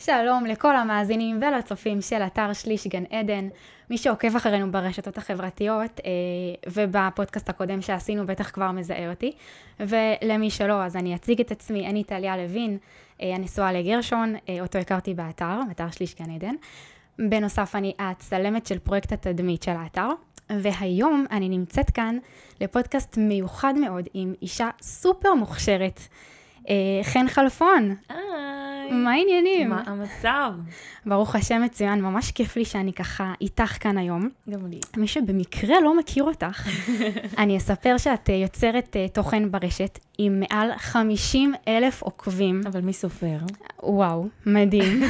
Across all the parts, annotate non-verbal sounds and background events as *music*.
שלום לכל המאזינים ולצופים של אתר שליש גן עדן, מי שעוקב אחרינו ברשתות החברתיות אה, ובפודקאסט הקודם שעשינו בטח כבר מזהה אותי, ולמי שלא אז אני אציג את עצמי, אני טליה לוין, הנשואה אה, לגרשון, אה, אותו הכרתי באתר, אתר שליש גן עדן. בנוסף אני הצלמת של פרויקט התדמית של האתר, והיום אני נמצאת כאן לפודקאסט מיוחד מאוד עם אישה סופר מוכשרת, חן חלפון. היי. היי. מה העניינים? מה המצב? ברוך השם מצוין, ממש כיף לי שאני ככה איתך כאן היום. גם לי. מי שבמקרה לא מכיר אותך, *laughs* אני אספר שאת אה, יוצרת אה, תוכן ברשת עם מעל 50 אלף עוקבים. אבל מי סופר? וואו, מדהים.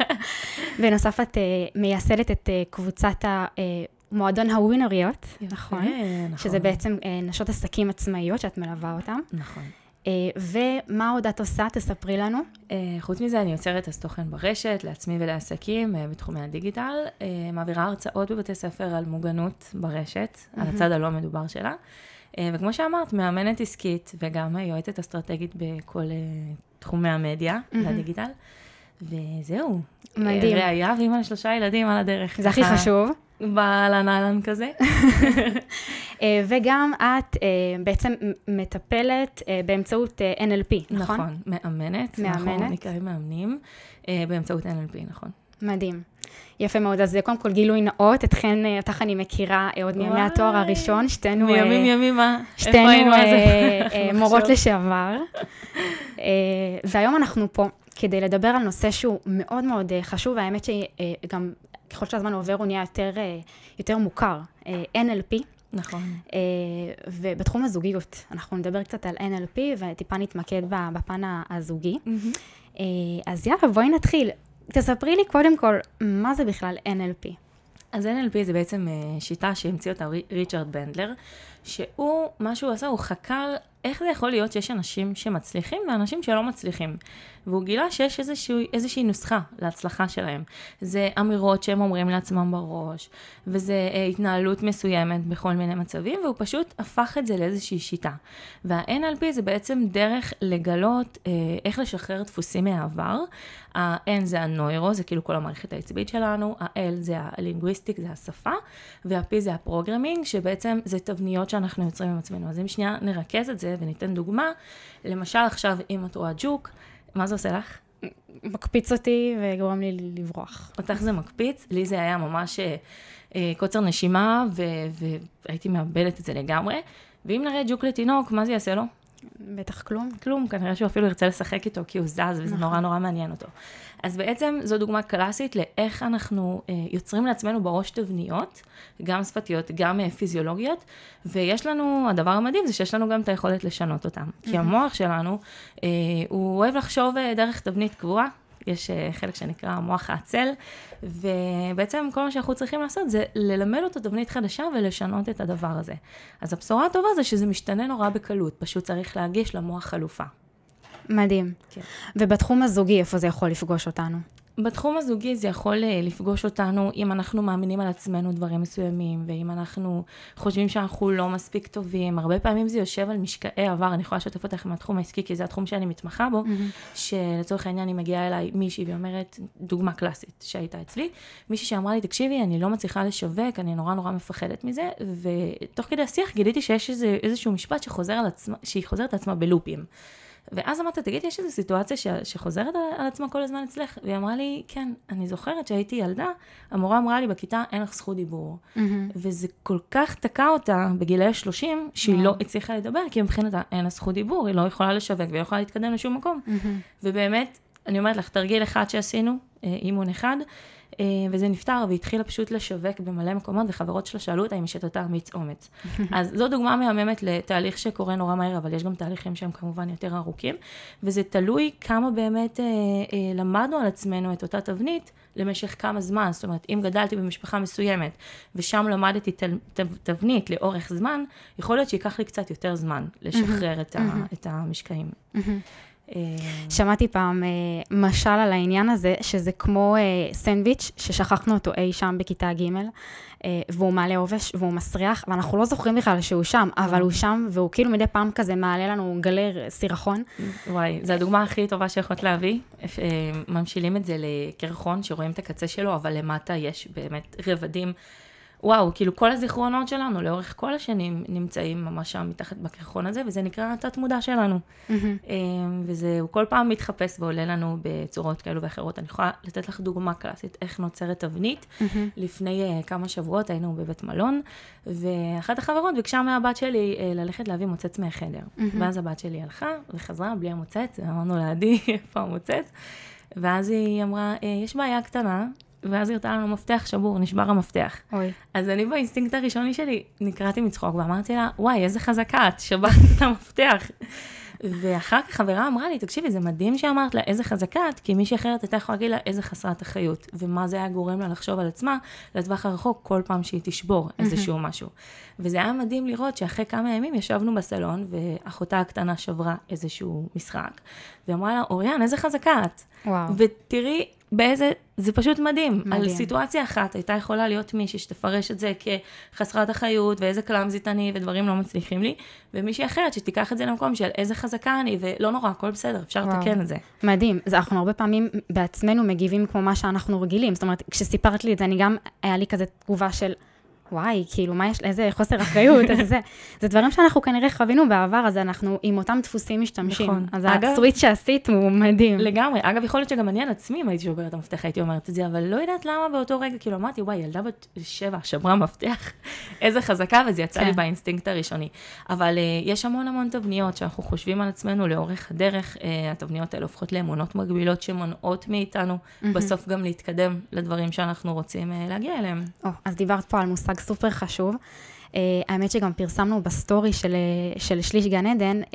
*laughs* בנוסף, את אה, מייסדת את קבוצת ה... מועדון הווינריות, נכון? נכון. שזה בעצם נשות עסקים עצמאיות שאת מלווה אותן. נכון. אה, ומה עוד את עושה? תספרי לנו. אה, חוץ מזה, אני יוצרת אז תוכן ברשת, לעצמי ולעסקים אה, בתחומי הדיגיטל, מעבירה הרצאות בבתי ספר על מוגנות ברשת, mm-hmm. על הצד הלא מדובר שלה. וכמו שאמרת, מאמנת עסקית וגם יועצת אסטרטגית בכל תחומי המדיה mm-hmm. והדיגיטל. וזהו. מדהים. אה, ראייה ואימא לשלושה ילדים על הדרך. זה הכי חשוב. באהלן אהלן כזה. *laughs* אה, וגם את אה, בעצם מטפלת באמצעות NLP, נכון? נכון, מאמנת. נכון, מאמנת. אנחנו נקראים מאמנים באמצעות NLP, נכון. מדהים. יפה מאוד, אז קודם כל גילוי נאות, אתכן, אותך אני מכירה עוד מימי התואר הראשון, שתינו... מימים ימימה, איפה היינו אז? שתינו *laughs* מורות לשעבר. והיום אנחנו פה כדי לדבר על נושא שהוא מאוד מאוד אה, חשוב, האמת שגם אה, ככל שהזמן עובר הוא נהיה יותר, אה, יותר מוכר, NLP. נכון. ובתחום הזוגיות, אנחנו נדבר קצת על NLP וטיפה נתמקד בפן הזוגי. Mm-hmm. אז יאללה, בואי נתחיל. תספרי לי קודם כל, מה זה בכלל NLP? אז NLP זה בעצם שיטה שהמציא אותה ריצ'רד בנדלר, שהוא, מה שהוא עשה, הוא חקר איך זה יכול להיות שיש אנשים שמצליחים ואנשים שלא מצליחים. והוא גילה שיש איזושהי, איזושהי נוסחה להצלחה שלהם. זה אמירות שהם אומרים לעצמם בראש, וזה אה, התנהלות מסוימת בכל מיני מצבים, והוא פשוט הפך את זה לאיזושהי שיטה. וה-NLP זה בעצם דרך לגלות אה, איך לשחרר דפוסים מהעבר. ה-N זה הנוירו, זה כאילו כל המערכת העצבית שלנו, ה-L זה הלינגוויסטיק, זה השפה, וה-P זה הפרוגרמינג, שבעצם זה תבניות שאנחנו יוצרים עם עצמנו. אז אם שנייה נרכז את זה וניתן דוגמה, למשל עכשיו אם את רואה ג'וק, מה זה עושה לך? מקפיץ אותי וגורם לי לברוח. אותך זה מקפיץ? לי זה היה ממש אה, אה, קוצר נשימה, ו- והייתי מאבדת את זה לגמרי. ואם נראה ג'וק לתינוק, מה זה יעשה לו? בטח כלום, כלום, כנראה שהוא אפילו ירצה לשחק איתו כי הוא זז וזה נכון. נורא נורא מעניין אותו. אז בעצם זו דוגמה קלאסית לאיך אנחנו אה, יוצרים לעצמנו בראש תבניות, גם שפתיות, גם אה, פיזיולוגיות, ויש לנו, הדבר המדהים זה שיש לנו גם את היכולת לשנות אותם. כי המוח שלנו, אה, הוא אוהב לחשוב אה, דרך תבנית קבועה, יש אה, חלק שנקרא המוח העצל, ובעצם כל מה שאנחנו צריכים לעשות זה ללמד אותו תבנית חדשה ולשנות את הדבר הזה. אז הבשורה הטובה זה שזה משתנה נורא בקלות, פשוט צריך להגיש למוח חלופה. מדהים. כן. ובתחום הזוגי, איפה זה יכול לפגוש אותנו? בתחום הזוגי זה יכול אה, לפגוש אותנו אם אנחנו מאמינים על עצמנו דברים מסוימים, ואם אנחנו חושבים שאנחנו לא מספיק טובים, הרבה פעמים זה יושב על משקעי עבר, אני יכולה לשתף אותך מהתחום העסקי, כי זה התחום שאני מתמחה בו, mm-hmm. שלצורך העניין היא מגיעה אליי מישהי ואומרת, דוגמה קלאסית שהייתה אצלי, מישהי שאמרה לי, תקשיבי, אני לא מצליחה לשווק, אני נורא נורא מפחדת מזה, ותוך כדי השיח גיליתי שיש איזה, איזשהו משפט שחוזר על עצמה, שהיא חוזרת על עצמה בלופים. ואז אמרת, תגיד, יש איזו סיטואציה ש... שחוזרת על עצמה כל הזמן אצלך? והיא אמרה לי, כן, אני זוכרת שהייתי ילדה, המורה אמרה לי בכיתה, אין לך זכות דיבור. Mm-hmm. וזה כל כך תקע אותה בגילאי 30, שהיא yeah. לא הצליחה לדבר, כי מבחינתה אין לה זכות דיבור, היא לא יכולה לשווק והיא לא יכולה להתקדם לשום מקום. Mm-hmm. ובאמת, אני אומרת לך, תרגיל אחד שעשינו, אה, אימון אחד, אה, וזה נפתר, והתחילה פשוט לשווק במלא מקומות, וחברות שלה שאלו אותה אם יש את אותה אמיץ אומץ. *laughs* אז זו דוגמה מהממת לתהליך שקורה נורא מהר, אבל יש גם תהליכים שהם כמובן יותר ארוכים, וזה תלוי כמה באמת אה, אה, למדנו על עצמנו את אותה תבנית. למשך כמה זמן, זאת אומרת, אם גדלתי במשפחה מסוימת ושם למדתי תל, ת, תבנית לאורך זמן, יכול להיות שייקח לי קצת יותר זמן *laughs* לשחרר את, ה, *laughs* את המשקעים. אה, שמעתי פעם אה, משל על העניין הזה, שזה כמו אה, סנדוויץ' ששכחנו אותו אי שם בכיתה ג', והוא מעלה עובש והוא מסריח, ואנחנו לא זוכרים בכלל שהוא שם, אבל הוא שם, והוא כאילו מדי פעם כזה מעלה לנו גלר סירחון. וואי, זו הדוגמה הכי טובה שיכולת להביא. ממשילים את זה לקרחון, שרואים את הקצה שלו, אבל למטה יש באמת רבדים. וואו, כאילו כל הזיכרונות שלנו לאורך כל השנים נמצאים ממש שם מתחת בקרחון הזה, וזה נקרא התת-מודע שלנו. Mm-hmm. וזה, הוא כל פעם מתחפש ועולה לנו בצורות כאלו ואחרות. אני יכולה לתת לך דוגמה קלאסית, איך נוצרת תבנית. Mm-hmm. לפני אה, כמה שבועות היינו בבית מלון, ואחת החברות ביקשה מהבת שלי אה, ללכת להביא מוצץ מהחדר. Mm-hmm. ואז הבת שלי הלכה וחזרה בלי המוצץ, ואמרנו לה, עדי, *laughs* איפה המוצץ? ואז היא אמרה, אה, יש בעיה קטנה, ואז הרתה לנו מפתח שבור, נשבר המפתח. אוי. אז אני באינסטינקט הראשוני שלי נקרעתי מצחוק ואמרתי לה, וואי, איזה חזקה את, שברת את המפתח. ואחר כך חברה אמרה לי, תקשיבי, זה מדהים שאמרת לה איזה חזקה את, כי מישהי אחרת הייתה יכולה להגיד לה איזה חסרת אחריות, ומה זה היה גורם לה לחשוב על עצמה לטווח הרחוק כל פעם שהיא תשבור איזשהו משהו. וזה היה מדהים לראות שאחרי כמה ימים ישבנו בסלון, ואחותה הקטנה שברה איזשהו משחק, והיא אמרה לה, אוריאן, איזה חזקה את. וואו. ותראי באיזה, זה פשוט מדהים. מדהים. על סיטואציה אחת הייתה יכולה להיות מישהי שתפרש את זה כחסרת אחריות, ואיזה קלאמזית אני, ודברים לא מצליחים לי, ומישהי אחרת שתיקח את זה למקום של איזה חזקה אני, ולא נורא, הכל בסדר, אפשר וואו. לתקן את זה. מדהים. אז אנחנו הרבה פעמים בעצמנו מגיבים כמו מה שאנחנו רגילים. זאת אומרת, כשסיפרת לי את זה, אני גם, היה לי כזה תגובה של... וואי, כאילו, מה יש, איזה חוסר אחריות, איזה זה. זה דברים שאנחנו כנראה חווינו בעבר, אז אנחנו עם אותם דפוסים משתמשים. נכון. אז אגב, הסוויץ' שעשית הוא מדהים. לגמרי. אגב, יכול להיות שגם אני על עצמי, אם הייתי שוברת המפתח, הייתי אומרת את זה, אבל לא יודעת למה באותו רגע, כאילו, אמרתי, וואי, ילדה בת שבע שברה מפתח, *laughs* איזה חזקה, וזה יצא כן. לי באינסטינקט הראשוני. אבל uh, יש המון המון תבניות שאנחנו חושבים על עצמנו לאורך הדרך. Uh, התבניות האלה הופכות לאמונות מגבילות שמונעות מאיתנו, mm-hmm. בסוף גם להתקדם לדברים שאנחנו רוצים uh, להגיע אליהם. Oh, אז דיברת פה על מושג סופר חשוב. Uh, האמת שגם פרסמנו בסטורי של, אה, של שליש גן עדן uh,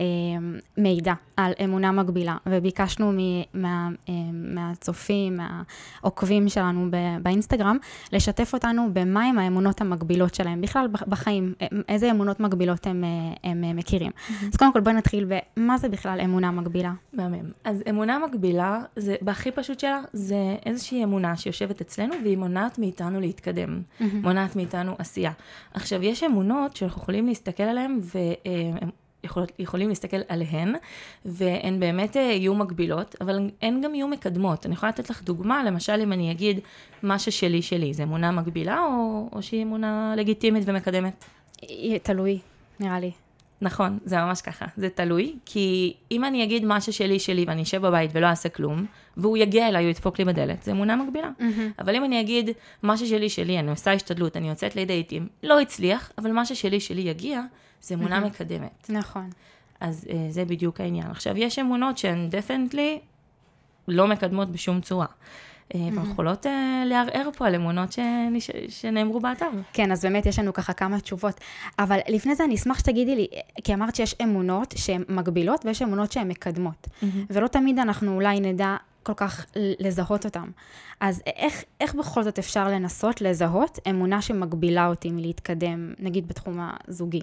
מידע על אמונה מגבילה, וביקשנו מ, מה, uh, מהצופים, מהעוקבים שלנו ב, באינסטגרם, לשתף אותנו במהם האמונות המגבילות שלהם, בכלל בחיים, איזה אמונות מגבילות הם, הם הם מכירים. Mm-hmm. אז קודם כל בואי נתחיל במה זה בכלל אמונה מגבילה. מהמם. אז אמונה מגבילה, זה, בהכי פשוט שלה, זה איזושהי אמונה שיושבת אצלנו והיא מונעת מאיתנו להתקדם, mm-hmm. מונעת מאיתנו עשייה. עכשיו, יש אמונות שאנחנו יכולים להסתכל עליהן והן אה, יכולות, יכולים להסתכל עליהן, והן באמת אה, יהיו מגבילות, אבל הן גם יהיו מקדמות. אני יכולה לתת לך דוגמה, למשל אם אני אגיד מה ששלי שלי, זה אמונה מגבילה או, או שהיא אמונה לגיטימית ומקדמת? תלוי, נראה לי. נכון, זה ממש ככה, זה תלוי, כי אם אני אגיד משהו שלי שלי ואני אשב בבית ולא אעשה כלום, והוא יגיע אליי, הוא ידפוק לי בדלת, זה אמונה מגבילה. Mm-hmm. אבל אם אני אגיד, משהו שלי שלי, אני עושה השתדלות, אני יוצאת לדייטים, לא הצליח, אבל משהו שלי שלי יגיע, זה אמונה mm-hmm. מקדמת. נכון. אז uh, זה בדיוק העניין. עכשיו, יש אמונות שהן דפנטלי לא מקדמות בשום צורה. אה, ואנחנו יכולות אה, לערער פה על אמונות שנש... שנאמרו באתר. כן, אז באמת יש לנו ככה כמה תשובות. אבל לפני זה אני אשמח שתגידי לי, כי אמרת שיש אמונות שהן מגבילות ויש אמונות שהן מקדמות. Mm-hmm. ולא תמיד אנחנו אולי נדע כל כך לזהות אותן. אז איך, איך בכל זאת אפשר לנסות לזהות אמונה שמגבילה אותי מלהתקדם, נגיד בתחום הזוגי?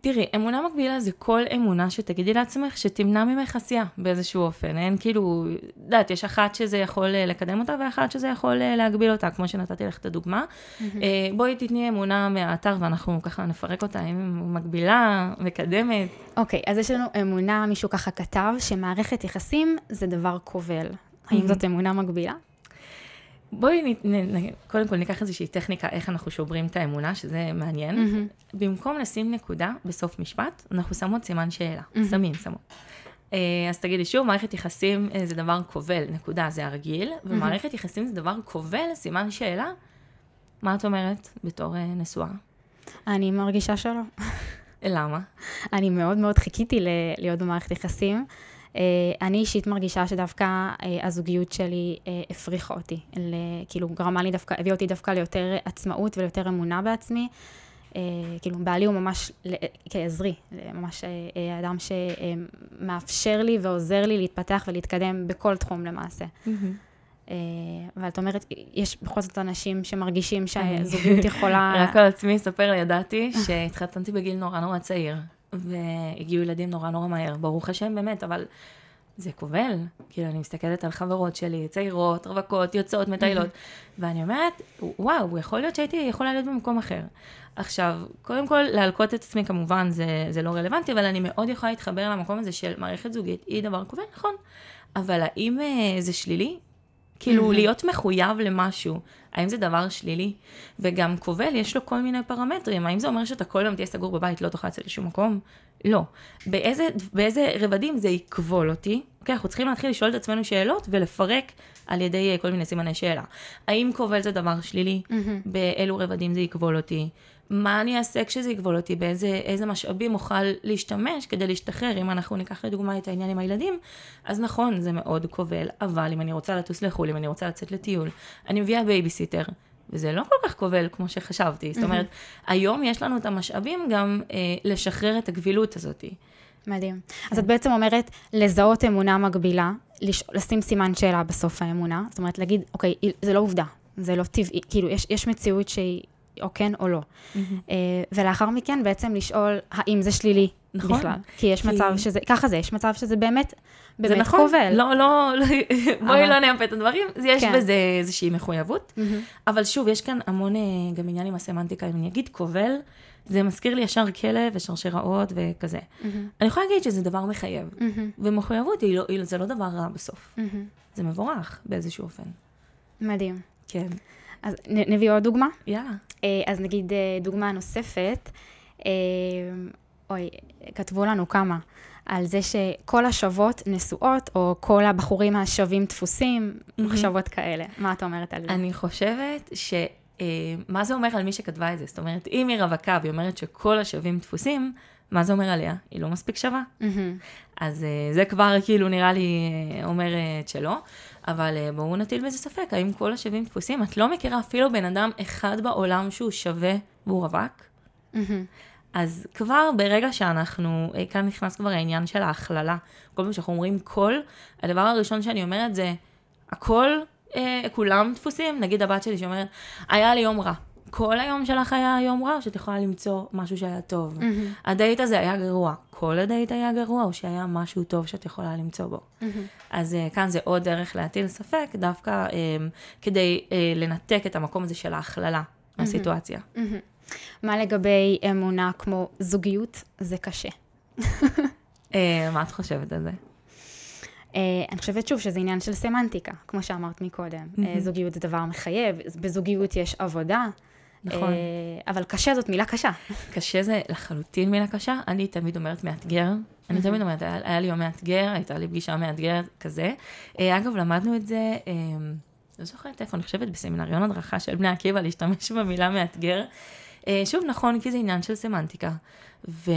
תראי, אמונה מקבילה זה כל אמונה שתגידי לעצמך שתמנע ממך עשייה באיזשהו אופן. אין כאילו, יודעת, יש אחת שזה יכול אה, לקדם אותה ואחת שזה יכול אה, להגביל אותה, כמו שנתתי לך את הדוגמה. Mm-hmm. בואי תתני אמונה מהאתר ואנחנו ככה נפרק אותה, אם מגבילה, מקדמת. אוקיי, okay, אז יש לנו אמונה, מישהו ככה כתב, שמערכת יחסים זה דבר כובל. האם זאת אמונה מגבילה? בואי נ, נ, נ, קודם כל ניקח איזושהי טכניקה איך אנחנו שוברים את האמונה, שזה מעניין. Mm-hmm. במקום לשים נקודה בסוף משפט, אנחנו שמות סימן שאלה. Mm-hmm. שמים, שמות. אה, אז תגידי שוב, מערכת יחסים אה, זה דבר כובל, נקודה, זה הרגיל, ומערכת יחסים זה דבר כובל, סימן שאלה. מה את אומרת בתור אה, נשואה? אני מרגישה שלא. למה? *laughs* אני מאוד מאוד חיכיתי ל- להיות במערכת יחסים. אה, אני אישית מרגישה שדווקא אה, הזוגיות שלי אה, הפריחה אותי, כאילו גרמה לי דווקא, הביאה אותי דווקא ליותר עצמאות וליותר אמונה בעצמי. כאילו בעלי הוא ממש כעזרי, ממש אדם שמאפשר לי ועוזר לי להתפתח ולהתקדם בכל תחום למעשה. אבל את אומרת, יש בכל זאת אנשים שמרגישים שהזוגיות יכולה... *laughs* רק על עצמי, ספר לי, ידעתי שהתחתנתי בגיל נורא נורא צעיר. והגיעו ילדים נורא נורא מהר, ברוך השם באמת, אבל זה כובל. כאילו, אני מסתכלת על חברות שלי, צעירות, רווקות, יוצאות, מטיילות, mm-hmm. ואני אומרת, וואו, יכול להיות שהייתי יכולה להיות במקום אחר. עכשיו, קודם כל, להלקוט את עצמי כמובן זה, זה לא רלוונטי, אבל אני מאוד יכולה להתחבר למקום הזה של מערכת זוגית היא דבר כובל, נכון. אבל האם אה, זה שלילי? כאילו, mm-hmm. להיות מחויב למשהו, האם זה דבר שלילי? וגם קובל, יש לו כל מיני פרמטרים. האם זה אומר שאתה כל יום תהיה סגור בבית, לא תוכל לצאת לשום מקום? לא. באיזה, באיזה רבדים זה יכבול אותי? אוקיי, אנחנו צריכים להתחיל לשאול את עצמנו שאלות ולפרק על ידי אה, כל מיני סימני שאלה. האם קובל זה דבר שלילי? Mm-hmm. באילו רבדים זה יכבול אותי? מה אני אעשה כשזה יגבול אותי, באיזה משאבים אוכל להשתמש כדי להשתחרר. אם אנחנו ניקח לדוגמה את העניין עם הילדים, אז נכון, זה מאוד כובל, אבל אם אני רוצה לטוס לחו"ל, אם אני רוצה לצאת לטיול, אני מביאה בייביסיטר. וזה לא כל כך כובל כמו שחשבתי. זאת אומרת, היום יש לנו את המשאבים גם אה, לשחרר את הגבילות הזאת. מדהים. אז את בעצם אומרת, לזהות אמונה מגבילה, לש... לשים סימן שאלה בסוף האמונה, זאת אומרת, להגיד, אוקיי, זה לא עובדה, זה לא טבעי, כאילו, יש, יש מציאות שהיא או כן או לא. Mm-hmm. ולאחר מכן בעצם לשאול האם זה שלילי נכון. בכלל. כי יש כי... מצב שזה, ככה זה, יש מצב שזה באמת, באמת זה נכון. כובל. לא, לא, לא בואי לא נאמפה את הדברים, יש כן. בזה איזושהי מחויבות. Mm-hmm. אבל שוב, יש כאן המון אה, גם עניין עם הסמנטיקה, אם אני אגיד כובל, זה מזכיר לי ישר כלא ושרשראות וכזה. Mm-hmm. אני יכולה להגיד שזה דבר מחייב, mm-hmm. ומחויבות היא לא, היא, זה לא דבר רע בסוף. Mm-hmm. זה מבורך באיזשהו אופן. מדהים. כן. אז נ, נביא עוד דוגמה? יאללה. Yeah. אה, אז נגיד אה, דוגמה נוספת, אה, אוי, כתבו לנו כמה, על זה שכל השוות נשואות, או כל הבחורים השווים תפוסים, מחשבות כאלה. מה את אומרת על זה? אני חושבת ש... מה זה אומר על מי שכתבה את זה? זאת אומרת, אם היא רווקה והיא אומרת שכל השווים תפוסים, מה זה אומר עליה? היא לא מספיק שווה. אז זה כבר כאילו נראה לי אומרת שלא. אבל אה, בואו נטיל בזה ספק, האם כל השווים דפוסים? את לא מכירה אפילו בן אדם אחד בעולם שהוא שווה והוא רווק? Mm-hmm. אז כבר ברגע שאנחנו, אה, כאן נכנס כבר העניין של ההכללה. כל פעם שאנחנו אומרים כל, הדבר הראשון שאני אומרת זה, הכל, אה, כולם דפוסים. נגיד הבת שלי שאומרת, היה לי יום רע. כל היום שלך היה יום רע, שאת יכולה למצוא משהו שהיה טוב. Mm-hmm. הדייט הזה היה גרוע. כל הדייט היה גרוע, או שהיה משהו טוב שאת יכולה למצוא בו. Mm-hmm. אז uh, כאן זה עוד דרך להטיל ספק, דווקא um, כדי uh, לנתק את המקום הזה של ההכללה mm-hmm. מהסיטואציה. Mm-hmm. Mm-hmm. מה לגבי אמונה כמו זוגיות? זה קשה. uh, *laughs* מה את חושבת על זה? Uh, אני חושבת שוב שזה עניין של סמנטיקה, כמו שאמרת מקודם. Mm-hmm. Uh, זוגיות זה דבר מחייב, בזוגיות יש עבודה, נכון. אה, אבל קשה זאת מילה קשה. קשה זה לחלוטין מילה קשה. אני תמיד אומרת מאתגר. אני תמיד אומרת, היה, היה לי יום מאתגר, הייתה לי פגישה מאתגרת כזה. אה, אגב, למדנו את זה, אה, לא זוכרת איפה, אני חושבת בסמינריון הדרכה של בני עקיבא, להשתמש במילה מאתגר. שוב, נכון, כי זה עניין של סמנטיקה. ו...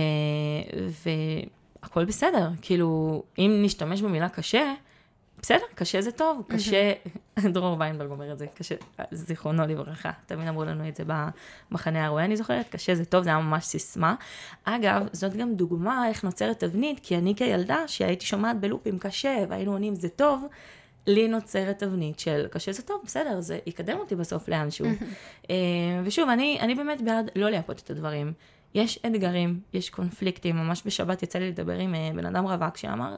בסדר, כאילו, אם נשתמש במילה קשה, בסדר, קשה זה טוב, קשה, *laughs* דרור ויינברג אומר את זה, קשה, זיכרונו לברכה, תמיד אמרו לנו את זה במחנה הרואה, אני זוכרת, קשה זה טוב, זה היה ממש סיסמה. אגב, זאת גם דוגמה איך נוצרת תבנית, כי אני כילדה, שהייתי שומעת בלופים קשה, והיינו עונים זה טוב, לי נוצרת תבנית של קשה זה טוב, בסדר, זה יקדם אותי בסוף לאנשהו. אה, ושוב, אני, אני באמת בעד לא לייפות את הדברים. יש אתגרים, יש קונפליקטים. ממש בשבת יצא לי לדבר עם אה, בן אדם רווק שאמר,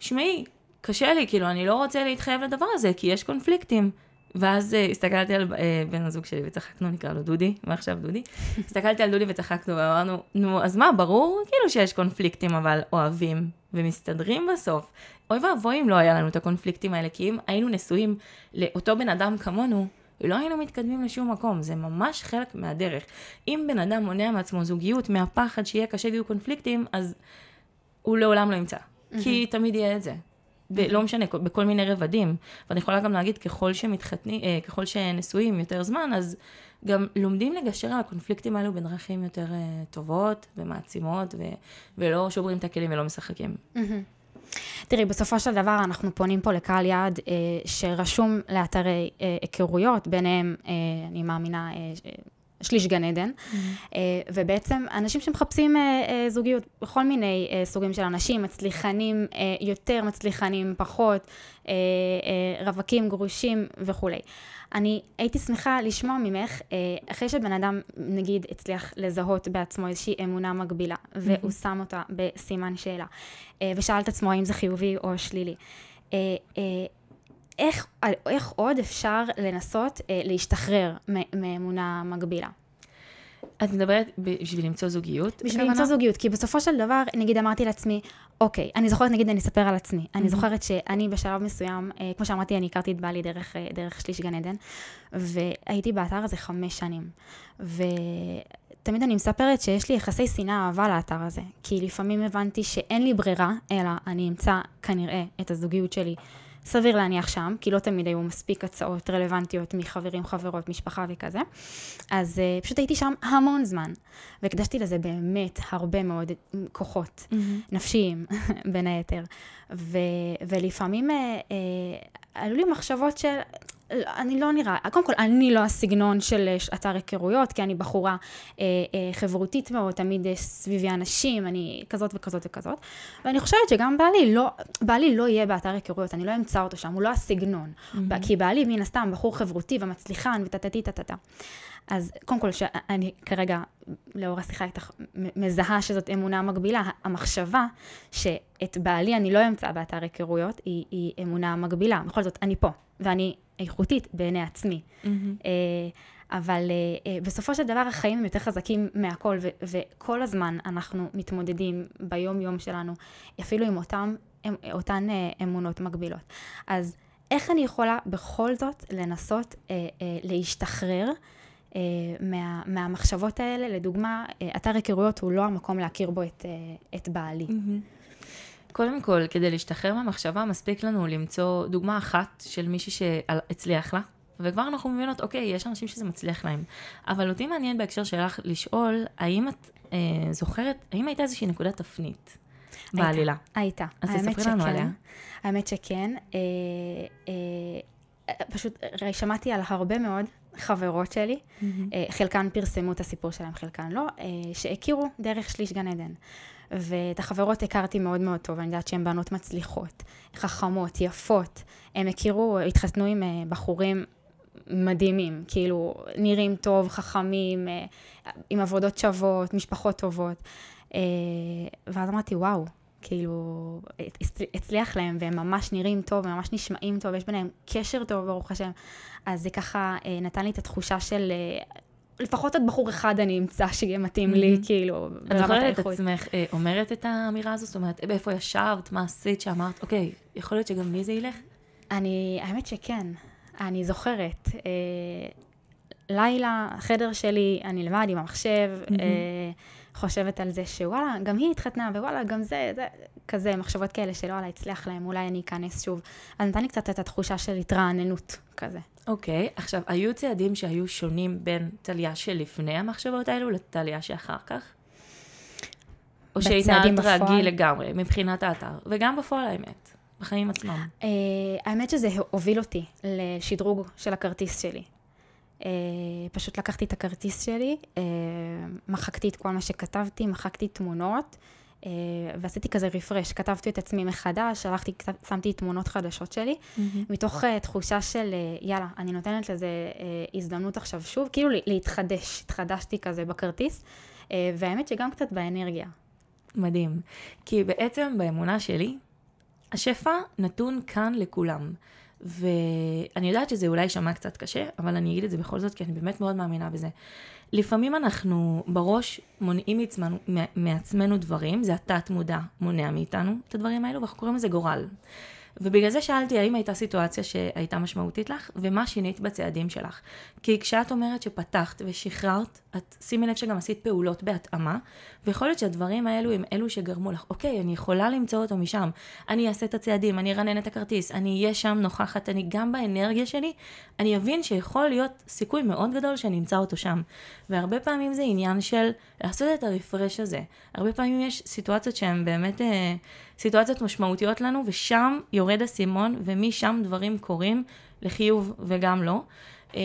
שמעי, קשה לי, כאילו, אני לא רוצה להתחייב לדבר הזה, כי יש קונפליקטים. ואז uh, הסתכלתי על uh, בן הזוג שלי וצחקנו, נקרא לו דודי, ועכשיו דודי. הסתכלתי על דודי וצחקנו ואמרנו, נו, אז מה, ברור כאילו שיש קונפליקטים, אבל אוהבים ומסתדרים בסוף. אוי ואבוי אם לא היה לנו את הקונפליקטים האלה, כי אם היינו נשואים לאותו בן אדם כמונו, לא היינו מתקדמים לשום מקום, זה ממש חלק מהדרך. אם בן אדם מונע מעצמו זוגיות מהפחד שיהיה קשה ויהיו קונפליקטים, אז הוא לעולם לא ימצא. כי תמיד יהיה את זה. ב- לא משנה, בכל מיני רבדים. ואני יכולה גם להגיד, ככל שמתחתנים, אה, ככל שנשואים יותר זמן, אז גם לומדים לגשר על הקונפליקטים האלו בדרכים יותר אה, טובות ומעצימות, ו- ולא שוברים את הכלים ולא משחקים. Mm-hmm. תראי, בסופו של דבר אנחנו פונים פה לקהל יעד אה, שרשום לאתרי אה, היכרויות, ביניהם, אה, אני מאמינה, אה, שליש גן עדן, mm-hmm. אה, ובעצם אנשים שמחפשים אה, אה, זוגיות, בכל מיני סוגים של אנשים, מצליחנים יותר, מצליחנים פחות, רווקים, גרושים וכולי. אני הייתי שמחה לשמוע ממך, אחרי שבן אדם נגיד הצליח לזהות בעצמו איזושהי אמונה מגבילה, mm-hmm. והוא שם אותה בסימן שאלה, ושאל את עצמו האם זה חיובי או שלילי. איך, איך עוד אפשר לנסות אה, להשתחרר מאמונה מגבילה? את מדברת בשביל למצוא זוגיות? בשביל למצוא זוגיות, כי בסופו של דבר, נגיד אמרתי לעצמי, אוקיי, אני זוכרת, נגיד, אני אספר על עצמי. Mm-hmm. אני זוכרת שאני בשלב מסוים, אה, כמו שאמרתי, אני הכרתי את בעלי דרך, אה, דרך שליש גן עדן, והייתי באתר הזה חמש שנים. ו... תמיד אני מספרת שיש לי יחסי שנאה אהבה לאתר הזה, כי לפעמים הבנתי שאין לי ברירה, אלא אני אמצא כנראה את הזוגיות שלי סביר להניח שם, כי לא תמיד היו מספיק הצעות רלוונטיות מחברים, חברות, משפחה וכזה. אז uh, פשוט הייתי שם המון זמן, והקדשתי לזה באמת הרבה מאוד כוחות mm-hmm. נפשיים, *laughs* בין היתר. ו- ולפעמים uh, uh, עלו לי מחשבות של אה, אני לא נראה, קודם כל אני לא הסגנון של אה, אתר היכרויות, כי אני בחורה אה, אה, חברותית מאוד, תמיד יש אה, סביבי אנשים, אני כזאת וכזאת וכזאת, ואני חושבת שגם בעלי לא, בעלי לא יהיה באתר היכרויות, אני לא אמצא אותו שם, הוא לא הסגנון, mm-hmm. כי בעלי מן הסתם בחור חברותי ומצליחן וטטטי טטטה. אז קודם כל, שאני כרגע, לאור השיחה איתך, מזהה שזאת אמונה מגבילה. המחשבה שאת בעלי אני לא אמצא באתר היכרויות, היא, היא אמונה מגבילה. בכל זאת, אני פה, ואני איכותית בעיני עצמי. Mm-hmm. אבל אה, אה, בסופו של דבר החיים הם יותר חזקים מהכל, וכל הזמן אנחנו מתמודדים ביום-יום שלנו, אפילו עם אותם, אותן אמונות מגבילות. אז איך אני יכולה בכל זאת לנסות להשתחרר? מה, מהמחשבות האלה, לדוגמה, אתר היכרויות הוא לא המקום להכיר בו את, את בעלי. Mm-hmm. קודם כל, כדי להשתחרר מהמחשבה, מספיק לנו למצוא דוגמה אחת של מישהי שהצליח לה, וכבר אנחנו מבינות, אוקיי, יש אנשים שזה מצליח להם. אבל אותי מעניין בהקשר שלך לשאול, האם את אה, זוכרת, האם הייתה איזושהי נקודת תפנית בעלילה? הייתה. אז תספרי לנו עליה. האמת שכן. אה, אה, אה פשוט אה, שמעתי על הרבה מאוד חברות שלי, mm-hmm. חלקן פרסמו את הסיפור שלהם, חלקן לא, אה, שהכירו דרך שליש גן עדן. ואת החברות הכרתי מאוד מאוד טוב, אני יודעת שהן בנות מצליחות, חכמות, יפות, הן הכירו, התחתנו עם אה, בחורים מדהימים, כאילו נראים טוב, חכמים, עם עבודות שוות, משפחות טובות. ואז אמרתי, וואו, כאילו, הצליח להם, והם ממש נראים טוב, הם ממש נשמעים טוב, יש ביניהם קשר טוב, ברוך השם. אז זה ככה אה, נתן לי את התחושה של... אה, לפחות עוד בחור אחד אני אמצא שיהיה מתאים לי, mm-hmm. כאילו, ברמת האיכות. את זוכרת את עצמך אה, אומרת את האמירה הזו? זאת אומרת, איפה ישבת? מה עשית? שאמרת, אוקיי, יכול להיות שגם לי זה ילך? אני, האמת שכן. אני זוכרת. לילה, חדר שלי, אני לבד עם המחשב. Mm-hmm. חושבת על זה שוואלה, גם היא התחתנה, ווואלה, גם זה, זה, כזה, מחשבות כאלה של וואלה, הצליח להם, אולי אני אכנס שוב. אז נתן לי קצת את התחושה של התרעננות כזה. אוקיי, okay, עכשיו, היו צעדים שהיו שונים בין טליה שלפני המחשבות האלו לטליה שאחר כך? או שהתנהלת רגיל לגמרי, מבחינת האתר, וגם בפועל האמת. בחיים עצמם. Uh, האמת שזה הוביל אותי לשדרוג של הכרטיס שלי. אה, פשוט לקחתי את הכרטיס שלי, אה, מחקתי את כל מה שכתבתי, מחקתי תמונות, אה, ועשיתי כזה רפרש, כתבתי את עצמי מחדש, הלכתי, שמתי תמונות חדשות שלי, mm-hmm. מתוך uh, תחושה של uh, יאללה, אני נותנת לזה uh, הזדמנות עכשיו שוב, כאילו להתחדש, התחדשתי כזה בכרטיס, uh, והאמת שגם קצת באנרגיה. מדהים, כי בעצם באמונה שלי, השפע נתון כאן לכולם. ואני יודעת שזה אולי יישמע קצת קשה, אבל אני אגיד את זה בכל זאת, כי אני באמת מאוד מאמינה בזה. לפעמים אנחנו בראש מונעים מעצמנו, מעצמנו דברים, זה התת-מודע מונע מאיתנו את הדברים האלו, ואנחנו קוראים לזה גורל. ובגלל זה שאלתי האם הייתה סיטואציה שהייתה משמעותית לך, ומה שינית בצעדים שלך. כי כשאת אומרת שפתחת ושחררת את שימי לב שגם עשית פעולות בהתאמה, ויכול להיות שהדברים האלו הם אלו שגרמו לך, אוקיי, אני יכולה למצוא אותו משם, אני אעשה את הצעדים, אני ארנן את הכרטיס, אני אהיה שם נוכחת, אני גם באנרגיה שלי, אני אבין שיכול להיות סיכוי מאוד גדול שאני אמצא אותו שם. והרבה פעמים זה עניין של לעשות את הרפרש הזה. הרבה פעמים יש סיטואציות שהן באמת אה, סיטואציות משמעותיות לנו, ושם יורד הסימון, ומשם דברים קורים, לחיוב וגם לא. אמ,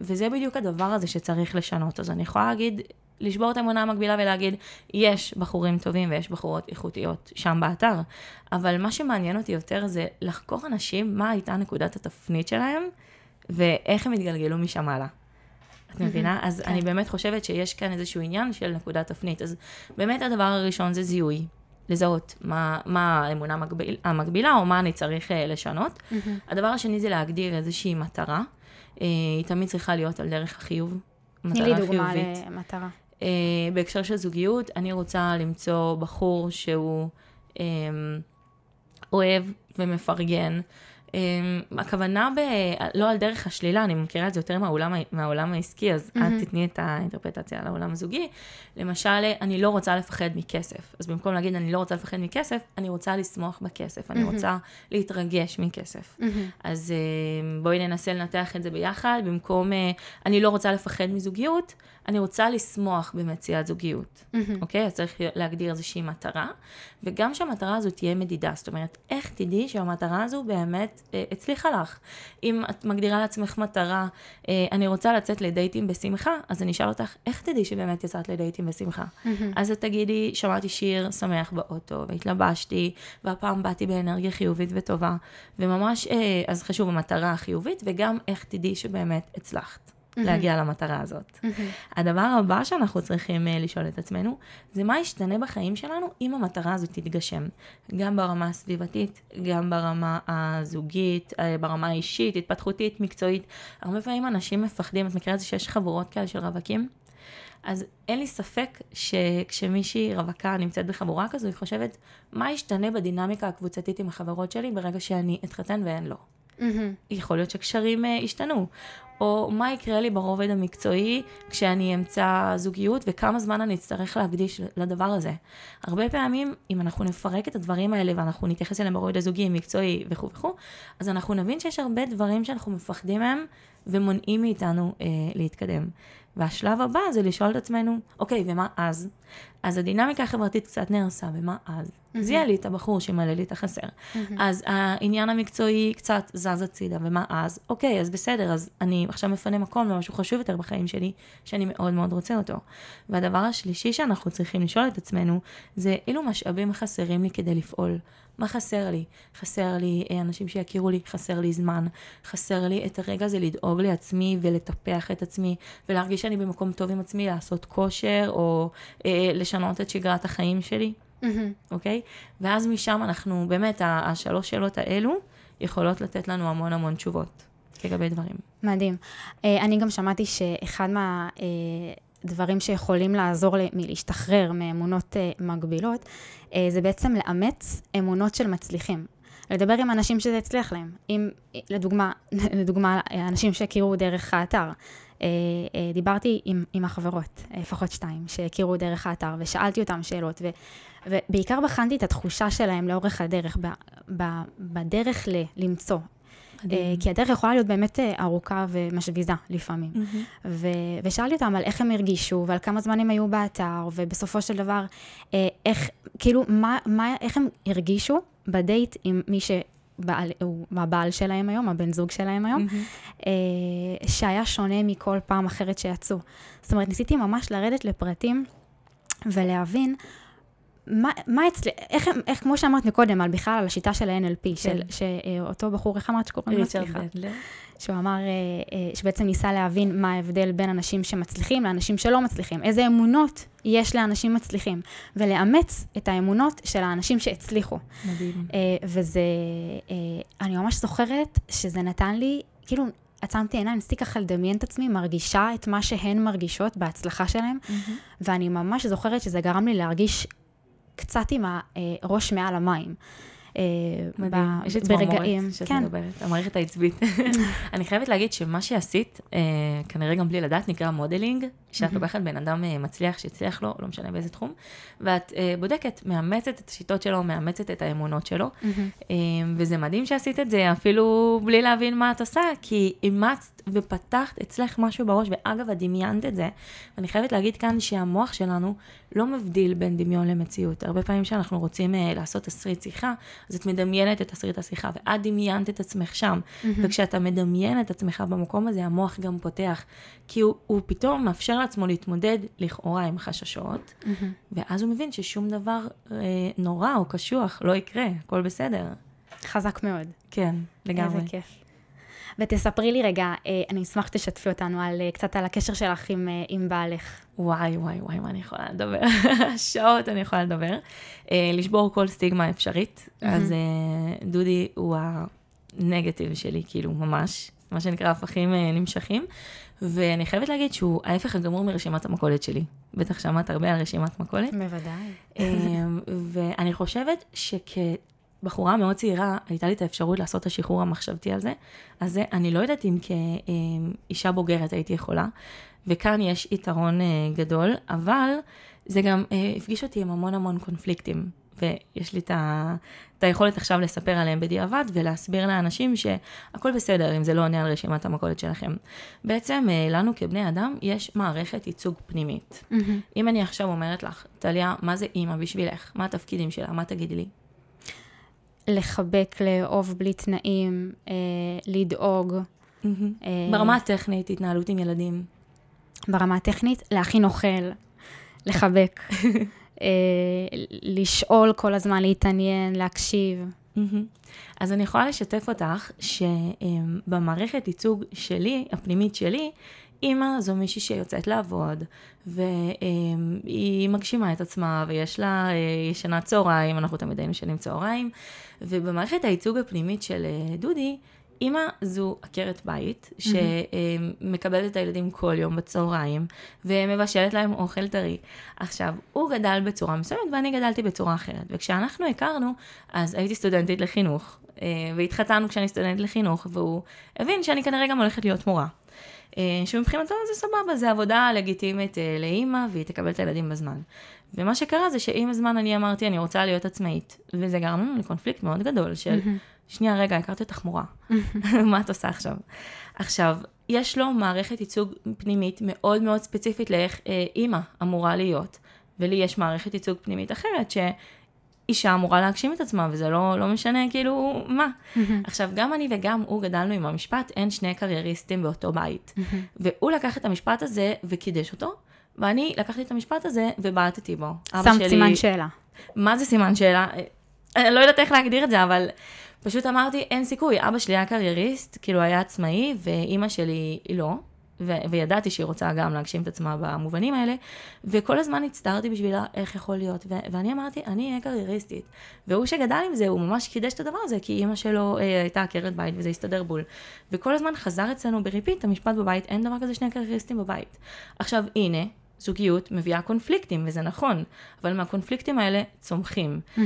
וזה בדיוק הדבר הזה שצריך לשנות. אז אני יכולה להגיד, לשבור את האמונה המקבילה ולהגיד, יש בחורים טובים ויש בחורות איכותיות שם באתר, אבל מה שמעניין אותי יותר זה לחקור אנשים מה הייתה נקודת התפנית שלהם, ואיך הם התגלגלו משם הלאה. את מבינה? אז כן. אני באמת חושבת שיש כאן איזשהו עניין של נקודת תפנית. אז באמת הדבר הראשון זה זיהוי, לזהות מה, מה האמונה המקביל, המקבילה או מה אני צריך אה, לשנות. Mm-hmm. הדבר השני זה להגדיר איזושהי מטרה. אה, היא תמיד צריכה להיות על דרך החיוב. מטרה חיובית. תני לי דוגמה למטרה. Uh, בהקשר של זוגיות, אני רוצה למצוא בחור שהוא um, אוהב ומפרגן. Um, הכוונה ב... לא על דרך השלילה, אני מכירה את זה יותר מהעולם, מהעולם העסקי, אז mm-hmm. את תתני את האינטרפטציה על העולם הזוגי. למשל, אני לא רוצה לפחד מכסף. אז במקום להגיד אני לא רוצה לפחד מכסף, אני רוצה לשמוח בכסף, mm-hmm. אני רוצה להתרגש מכסף. Mm-hmm. אז אמ, בואי ננסה לנתח את זה ביחד. במקום uh, אני לא רוצה לפחד מזוגיות, אני רוצה לשמוח במציאת זוגיות, אוקיי? mm-hmm. Okay? אז צריך להגדיר איזושהי מטרה, וגם שהמטרה הזו תהיה מדידה. זאת אומרת, איך תדעי שהמטרה הזו באמת אה, הצליחה לך. אם את מגדירה לעצמך מטרה, אה, אני רוצה לצאת לדייטים בשמחה, אז אני אשאל אותך, איך תדעי שבאמת יצאת לדייטים בשמחה? Mm-hmm. אז את תגידי, שמעתי שיר שמח באוטו, והתלבשתי, והפעם באתי באנרגיה חיובית וטובה, וממש, אה, אז חשוב המטרה החיובית, וגם איך תדעי שבאמת הצלחת. mm-hmm. להגיע למטרה הזאת. Mm-hmm. הדבר הבא שאנחנו צריכים uh, לשאול את עצמנו, זה מה ישתנה בחיים שלנו אם המטרה הזאת תתגשם. גם ברמה הסביבתית, גם ברמה הזוגית, אה, ברמה האישית, התפתחותית, מקצועית. הרבה פעמים אנשים מפחדים, את מכירה את זה שיש חבורות כאלה של רווקים? אז אין לי ספק שכשמישהי רווקה נמצאת בחבורה כזו, היא חושבת, מה ישתנה בדינמיקה הקבוצתית עם החברות שלי ברגע שאני אתחתן והן לא. mm-hmm. יכול להיות שקשרים uh, ישתנו. או מה יקרה לי ברובד המקצועי כשאני אמצא זוגיות וכמה זמן אני אצטרך להקדיש לדבר הזה. הרבה פעמים, אם אנחנו נפרק את הדברים האלה ואנחנו נתייחס אליהם ברובד הזוגי, מקצועי וכו' וכו', אז אנחנו נבין שיש הרבה דברים שאנחנו מפחדים מהם ומונעים מאיתנו אה, להתקדם. והשלב הבא זה לשאול את עצמנו, אוקיי, ומה אז? אז הדינמיקה החברתית קצת נהרסה, ומה אז? Mm-hmm. זיהה לי את הבחור שמלא לי את החסר. Mm-hmm. אז העניין המקצועי קצת זז הצידה, ומה אז? אוקיי, אז בסדר, אז אני עכשיו מפנה מקום למשהו חשוב יותר בחיים שלי, שאני מאוד מאוד רוצה אותו. והדבר השלישי שאנחנו צריכים לשאול את עצמנו, זה אילו משאבים חסרים לי כדי לפעול? מה חסר לי? חסר לי אה, אנשים שיכירו לי, חסר לי זמן, חסר לי את הרגע הזה לדאוג לעצמי ולטפח את עצמי, ולהרגיש שאני במקום טוב עם עצמי, לעשות כושר, או אה, לשנות את שגרת החיים שלי, אוקיי? Mm-hmm. Okay? ואז משם אנחנו, באמת, השלוש שאלות האלו יכולות לתת לנו המון המון תשובות לגבי דברים. מדהים. Uh, אני גם שמעתי שאחד מה... Uh... דברים שיכולים לעזור מלהשתחרר מאמונות uh, מגבילות, uh, זה בעצם לאמץ אמונות של מצליחים. לדבר עם אנשים שזה הצליח להם. אם, לדוגמה, *laughs* לדוגמה, אנשים שהכירו דרך האתר. אה, אה, דיברתי עם, עם החברות, אה, לפחות שתיים, שהכירו דרך האתר, ושאלתי אותם שאלות, ו, ובעיקר בחנתי את התחושה שלהם לאורך הדרך, ב, ב, בדרך ל, למצוא. מדהים. כי הדרך יכולה להיות באמת ארוכה ומשוויזה לפעמים. Mm-hmm. ו, ושאלתי אותם על איך הם הרגישו, ועל כמה זמן הם היו באתר, ובסופו של דבר, איך, כאילו, מה, מה, איך הם הרגישו בדייט עם מי ש... בעל, הוא הבעל שלהם היום, הבן זוג שלהם היום, mm-hmm. שהיה שונה מכל פעם אחרת שיצאו. זאת אומרת, ניסיתי ממש לרדת לפרטים ולהבין מה, מה אצלי, איך, איך, כמו שאמרת מקודם, על בכלל, על השיטה של ה-NLP, כן. של, שאותו בחור, איך אמרת שקוראים לו? ריצ'רד בדלר. שהוא אמר, אה, אה, שבעצם ניסה להבין מה ההבדל בין אנשים שמצליחים לאנשים שלא מצליחים. איזה אמונות יש לאנשים מצליחים, ולאמץ את האמונות של האנשים שהצליחו. מדהים. אה, וזה, אני ממש זוכרת שזה נתן לי, כאילו, עצמתי עיניים, ניסיתי ככה לדמיין את עצמי, מרגישה את מה שהן מרגישות בהצלחה שלהן, mm-hmm. ואני ממש זוכרת שזה גרם לי להרגיש קצת עם הראש מעל המים. אה, מדהים, יש לי צמרמורת שאת כן. מדברת, המערכת העצבית. *laughs* אני חייבת להגיד שמה שעשית, אה, כנראה גם בלי לדעת, נקרא מודלינג, שאת לוקחת בן אדם אה, מצליח שהצליח לו, לא משנה באיזה תחום, ואת בודקת, מאמצת את השיטות שלו, מאמצת את האמונות שלו, וזה מדהים שעשית את זה, אפילו בלי להבין מה את עושה, כי אימצת ופתחת אצלך משהו בראש, ואגב, את דמיינת את זה, ואני חייבת להגיד כאן שהמוח שלנו לא מבדיל בין דמיון למציאות. הרבה פעמים כשאנחנו רוצים לעשות תסריט שיחה, אז את מדמיינת את תסריט השיחה, ואת דמיינת את עצמך שם. Mm-hmm. וכשאתה מדמיין את עצמך במקום הזה, המוח גם פותח. כי הוא, הוא פתאום מאפשר לעצמו להתמודד לכאורה עם חששות, mm-hmm. ואז הוא מבין ששום דבר אה, נורא או קשוח לא יקרה, הכל בסדר. חזק מאוד. כן, לגמרי. איזה כיף. ותספרי לי רגע, אה, אני אשמח שתשתפי אותנו על, אה, קצת על הקשר שלך עם, אה, עם בעלך. וואי, וואי, וואי, מה אני יכולה לדבר? *laughs* שעות אני יכולה לדבר. Uh, לשבור כל סטיגמה אפשרית. Mm-hmm. אז uh, דודי הוא הנגטיב שלי, כאילו, ממש. מה שנקרא הפכים uh, אה, נמשכים. ואני חייבת להגיד שהוא ההפך הגמור מרשימת המכולת שלי. בטח שמעת הרבה על רשימת מכולת. בוודאי. ואני חושבת שכ... בחורה מאוד צעירה, הייתה לי את האפשרות לעשות את השחרור המחשבתי על זה, אז זה, אני לא יודעת אם כאישה בוגרת הייתי יכולה, וכאן יש יתרון אה, גדול, אבל זה גם אה, הפגיש אותי עם המון המון קונפליקטים, ויש לי את, ה, את היכולת עכשיו לספר עליהם בדיעבד ולהסביר לאנשים שהכל בסדר אם זה לא עונה על רשימת המכולת שלכם. בעצם אה, לנו כבני אדם יש מערכת ייצוג פנימית. Mm-hmm. אם אני עכשיו אומרת לך, טליה, מה זה אימא בשבילך? מה התפקידים שלה? מה תגידי לי? לחבק, לאהוב בלי תנאים, אה, לדאוג. Mm-hmm. אה, ברמה הטכנית, התנהלות עם ילדים. ברמה הטכנית, להכין אוכל, לחבק, *laughs* אה, לשאול כל הזמן, להתעניין, להקשיב. Mm-hmm. אז אני יכולה לשתף אותך שבמערכת ייצוג שלי, הפנימית שלי, אימא זו מישהי שיוצאת לעבוד, והיא מגשימה את עצמה, ויש לה אה, ישנת צהריים, אנחנו תמיד היינו ישנים צהריים, ובמערכת הייצוג הפנימית של אה, דודי, אימא זו עקרת בית, שמקבלת את הילדים כל יום בצהריים, ומבשלת להם אוכל טרי. עכשיו, הוא גדל בצורה מסוימת ואני גדלתי בצורה אחרת. וכשאנחנו הכרנו, אז הייתי סטודנטית לחינוך, אה, והתחתנו כשאני סטודנטית לחינוך, והוא הבין שאני כנראה גם הולכת להיות מורה. אה, שמבחינתו זה סבבה, זה עבודה לגיטימית אה, לאימא, והיא תקבל את הילדים בזמן. ומה שקרה זה שעם הזמן אני אמרתי, אני רוצה להיות עצמאית. וזה גרם לנו לקונפליקט מאוד גדול של... Mm-hmm. שנייה, רגע, הכרתי אותך מורה, *laughs* מה את עושה עכשיו? עכשיו, יש לו מערכת ייצוג פנימית מאוד מאוד ספציפית לאיך אה, אימא אמורה להיות, ולי יש מערכת ייצוג פנימית אחרת, שאישה אמורה להגשים את עצמה, וזה לא, לא משנה כאילו מה. *laughs* עכשיו, גם אני וגם הוא גדלנו עם המשפט, אין שני קרייריסטים באותו בית. *laughs* והוא לקח את המשפט הזה וקידש אותו, ואני לקחתי את המשפט הזה ובעטתי בו. שם סימן שאלה. מה זה סימן שאלה? אה, אני לא יודעת איך להגדיר את זה, אבל פשוט אמרתי, אין סיכוי, אבא שלי היה קרייריסט, כאילו היה עצמאי, ואימא שלי לא. ו- וידעתי שהיא רוצה גם להגשים את עצמה במובנים האלה, וכל הזמן הצטערתי בשבילה איך יכול להיות, ו- ואני אמרתי, אני אהיה קרייריסטית. והוא שגדל עם זה, הוא ממש קידש את הדבר הזה, כי אימא שלו אה, הייתה עקרת בית וזה הסתדר בול. וכל הזמן חזר אצלנו בריפיט המשפט בבית, אין דבר כזה שני קרייריסטים בבית. עכשיו, הנה, זוגיות מביאה קונפליקטים, וזה נכון, אבל מהקונפליקטים האלה צומחים. Mm-hmm.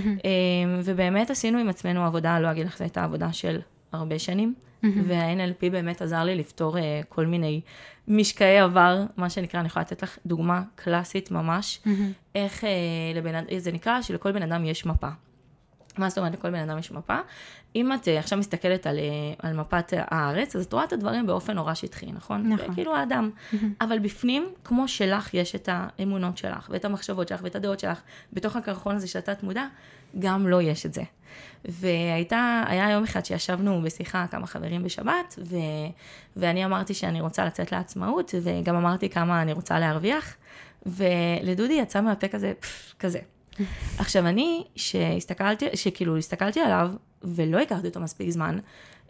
ובאמת עשינו עם עצמנו עבודה, לא אגיד לך, זו הייתה עבודה של הרבה שנים, mm-hmm. וה-NLP באמת עזר לי לפתור אה, כל מיני משקעי עבר, מה שנקרא, אני יכולה לתת לך דוגמה קלאסית ממש, mm-hmm. איך אה, לבן אדם, זה נקרא שלכל בן אדם יש מפה. מה זאת אומרת לכל בן אדם יש מפה? אם את אה, עכשיו מסתכלת על, אה, על מפת הארץ, אז את רואה את הדברים באופן נורא שטחי, נכון? נכון. כאילו האדם. Mm-hmm. אבל בפנים, כמו שלך, יש את האמונות שלך, ואת המחשבות שלך, ואת הדעות שלך, בתוך הקרחון הזה של התת מודע, גם לא יש את זה. והייתה, היה יום אחד שישבנו בשיחה כמה חברים בשבת, ו, ואני אמרתי שאני רוצה לצאת לעצמאות, וגם אמרתי כמה אני רוצה להרוויח, ולדודי יצא מהפה כזה, פפ, כזה. עכשיו, אני, שהסתכלתי, שכאילו הסתכלתי עליו, ולא הכרתי אותו מספיק זמן,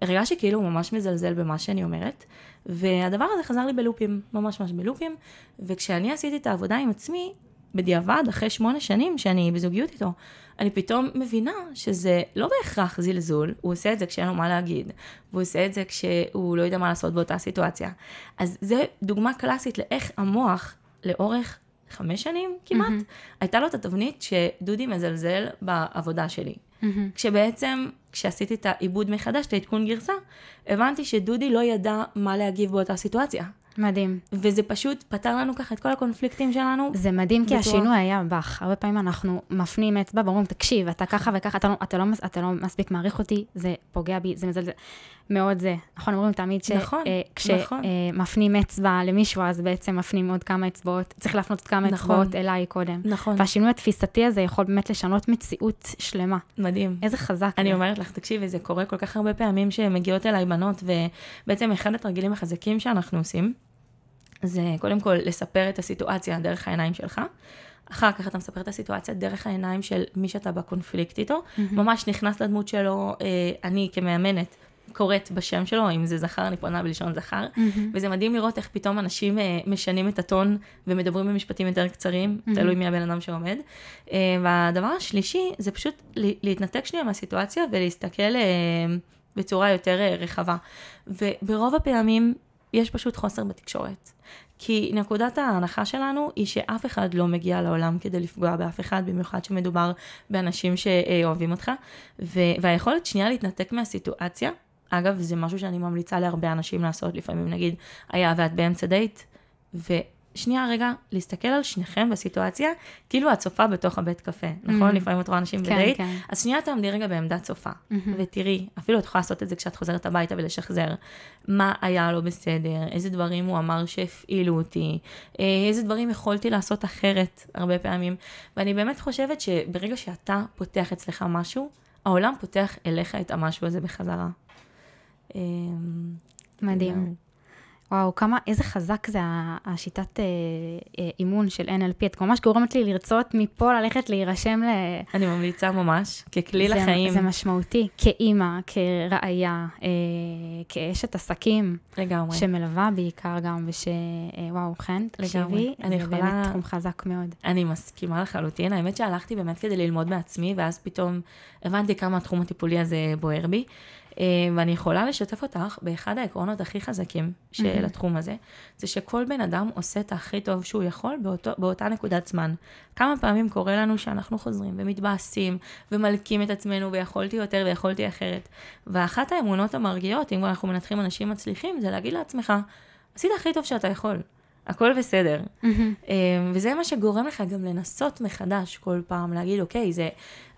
הרגשתי כאילו הוא ממש מזלזל במה שאני אומרת, והדבר הזה חזר לי בלופים, ממש ממש בלופים, וכשאני עשיתי את העבודה עם עצמי, בדיעבד, אחרי שמונה שנים שאני בזוגיות איתו, אני פתאום מבינה שזה לא בהכרח זלזול, הוא עושה את זה כשאין לו מה להגיד, והוא עושה את זה כשהוא לא יודע מה לעשות באותה סיטואציה. אז זה דוגמה קלאסית לאיך המוח, לאורך חמש שנים כמעט, mm-hmm. הייתה לו את התבנית שדודי מזלזל בעבודה שלי. Mm-hmm. כשבעצם, כשעשיתי את העיבוד מחדש, את העדכון גרסה, הבנתי שדודי לא ידע מה להגיב באותה סיטואציה. מדהים. וזה פשוט פתר לנו ככה את כל הקונפליקטים שלנו. זה מדהים, בצורה... כי השינוי היה בך. הרבה פעמים אנחנו מפנים אצבע ואומרים, תקשיב, אתה ככה וככה, אתה לא, אתה, לא, אתה לא מספיק מעריך אותי, זה פוגע בי, זה מזלזל. מאוד זה. נכון, אומרים תמיד שכשמפנים נכון, אה, נכון. אה, אצבע למישהו, אז בעצם מפנים עוד כמה אצבעות, צריך להפנות עוד כמה נכון. אצבעות אליי קודם. נכון. והשינוי התפיסתי הזה יכול באמת לשנות מציאות שלמה. מדהים. איזה חזק. אני זה. אומרת לך, תקשיבי, זה קורה כל כך הרבה פעמים שמגיעות אליי בנות, ובעצם אחד התרגילים החזקים שאנחנו עושים, זה קודם כל לספר את הסיטואציה דרך העיניים שלך. אחר כך אתה מספר את הסיטואציה דרך העיניים של מי שאתה בקונפליקט איתו. Mm-hmm. ממש נכנס לדמות שלו, אה, אני כמאמנת קוראת בשם שלו, אם זה זכר, אני פונה בלשון זכר. Mm-hmm. וזה מדהים לראות איך פתאום אנשים אה, משנים את הטון ומדברים במשפטים יותר קצרים, mm-hmm. תלוי מי הבן אדם שעומד. אה, והדבר השלישי זה פשוט להתנתק שנייה מהסיטואציה ולהסתכל בצורה יותר רחבה. וברוב הפעמים יש פשוט חוסר בתקשורת. כי נקודת ההנחה שלנו היא שאף אחד לא מגיע לעולם כדי לפגוע באף אחד, במיוחד שמדובר באנשים שאוהבים אותך, ו- והיכולת שנייה להתנתק מהסיטואציה, אגב, זה משהו שאני ממליצה להרבה אנשים לעשות, לפעמים נגיד, היה ואת באמצע דייט, ו- שנייה רגע, להסתכל על שניכם בסיטואציה, כאילו את צופה בתוך הבית קפה, נכון? Mm-hmm. לפעמים את רואה אנשים כן, בדייט. כן. אז שנייה תעמדי רגע בעמדת צופה, mm-hmm. ותראי, אפילו את יכולה לעשות את זה כשאת חוזרת הביתה ולשחזר. מה היה לא בסדר, איזה דברים הוא אמר שהפעילו אותי, אה, איזה דברים יכולתי לעשות אחרת הרבה פעמים. ואני באמת חושבת שברגע שאתה פותח אצלך משהו, העולם פותח אליך את המשהו הזה בחזרה. אמ, מדהים. וואו, כמה, איזה חזק זה השיטת אה, אה, אימון של NLP. את ממש גורמת לי לרצות מפה ללכת להירשם ל... אני ממליצה ממש, ככלי זה, לחיים. זה משמעותי, כאימא, כראיה, אה, כאשת עסקים. לגמרי. שמלווה בעיקר גם, וש... אה, וואו, חן, תקשיבי, זה יכולה... באמת תחום חזק מאוד. אני מסכימה לחלוטין. האמת שהלכתי באמת כדי ללמוד מעצמי, ואז פתאום הבנתי כמה התחום הטיפולי הזה בוער בי. אה, ואני יכולה לשתף אותך באחד העקרונות הכי חזקים של mm-hmm. התחום הזה, זה שכל בן אדם עושה את הכי טוב שהוא יכול באותו, באותה נקודת זמן. כמה פעמים קורה לנו שאנחנו חוזרים ומתבאסים ומלקים את עצמנו ויכולתי יותר ויכולתי אחרת. ואחת האמונות המרגיעות, אם אנחנו מנתחים אנשים מצליחים, זה להגיד לעצמך, עשית הכי טוב שאתה יכול. הכל בסדר. Mm-hmm. וזה מה שגורם לך גם לנסות מחדש כל פעם, להגיד, אוקיי, זה...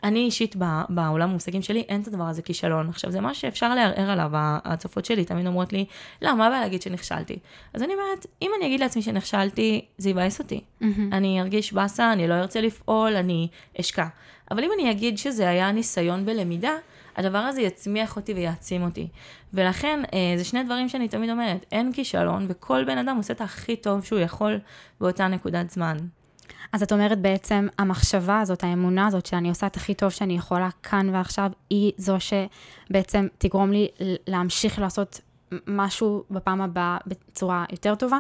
אני אישית בעולם המושגים שלי, אין את הדבר הזה כישלון. עכשיו, זה מה שאפשר לערער עליו, ההצפות שלי תמיד אומרות לי, לא, מה הבעיה להגיד שנכשלתי? אז אני אומרת, אם אני אגיד לעצמי שנכשלתי, זה יבאס אותי. Mm-hmm. אני ארגיש באסה, אני לא ארצה לפעול, אני אשקע. אבל אם אני אגיד שזה היה ניסיון בלמידה, הדבר הזה יצמיח אותי ויעצים אותי. ולכן, אה, זה שני דברים שאני תמיד אומרת, אין כישלון, וכל בן אדם עושה את הכי טוב שהוא יכול באותה נקודת זמן. אז את אומרת בעצם, המחשבה הזאת, האמונה הזאת, שאני עושה את הכי טוב שאני יכולה כאן ועכשיו, היא זו שבעצם תגרום לי להמשיך לעשות משהו בפעם הבאה בצורה יותר טובה?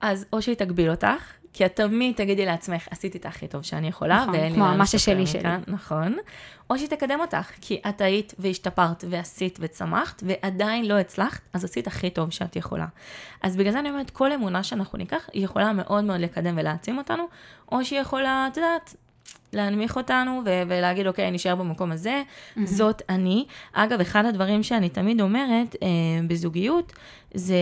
אז או שהיא תגביל אותך, כי את תמיד תגידי לעצמך, עשיתי את הכי טוב שאני יכולה, נכון, ואין לי מה לשפר שלי מכאן, שלי. נכון. או שהיא תקדם אותך, כי את היית והשתפרת ועשית וצמחת, ועדיין לא הצלחת, אז עשית הכי טוב שאת יכולה. אז בגלל זה אני אומרת, כל אמונה שאנחנו ניקח, היא יכולה מאוד מאוד לקדם ולהעצים אותנו, או שהיא יכולה, את יודעת, להנמיך אותנו ו- ולהגיד, אוקיי, נשאר במקום הזה, mm-hmm. זאת אני. אגב, אחד הדברים שאני תמיד אומרת אה, בזוגיות, זה